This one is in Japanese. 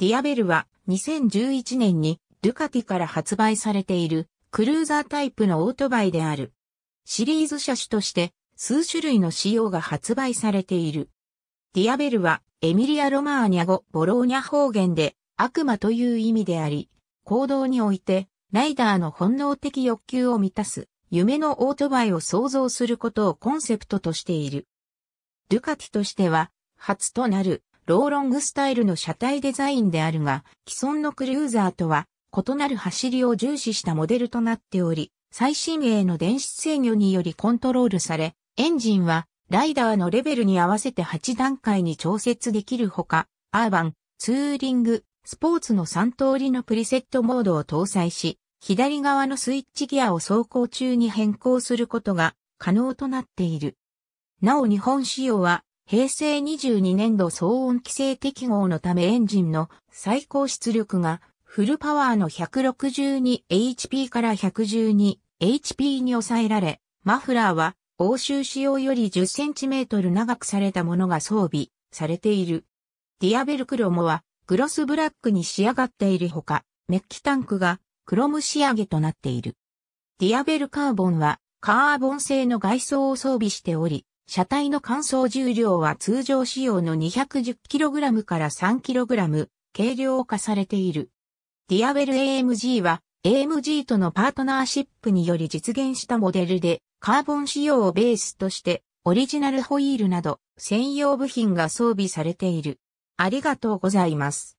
ディアベルは2011年にドゥカティから発売されているクルーザータイプのオートバイである。シリーズ車種として数種類の仕様が発売されている。ディアベルはエミリア・ロマーニャ語ボローニャ方言で悪魔という意味であり、行動においてライダーの本能的欲求を満たす夢のオートバイを創造することをコンセプトとしている。ドゥカティとしては初となるローロングスタイルの車体デザインであるが、既存のクルーザーとは異なる走りを重視したモデルとなっており、最新鋭の電子制御によりコントロールされ、エンジンはライダーのレベルに合わせて8段階に調節できるほか、アーバン、ツーリング、スポーツの3通りのプリセットモードを搭載し、左側のスイッチギアを走行中に変更することが可能となっている。なお日本仕様は平成22年度騒音規制適合のためエンジンの最高出力がフルパワーの 162HP から 112HP に抑えられ、マフラーは欧州仕様より 10cm 長くされたものが装備されている。ディアベルクロモはグロスブラックに仕上がっているほか、メッキタンクがクロム仕上げとなっている。ディアベルカーボンはカーボン製の外装を装備しており、車体の乾燥重量は通常仕様の 210kg から 3kg、軽量化されている。ディアウェル AMG は AMG とのパートナーシップにより実現したモデルで、カーボン仕様をベースとして、オリジナルホイールなど専用部品が装備されている。ありがとうございます。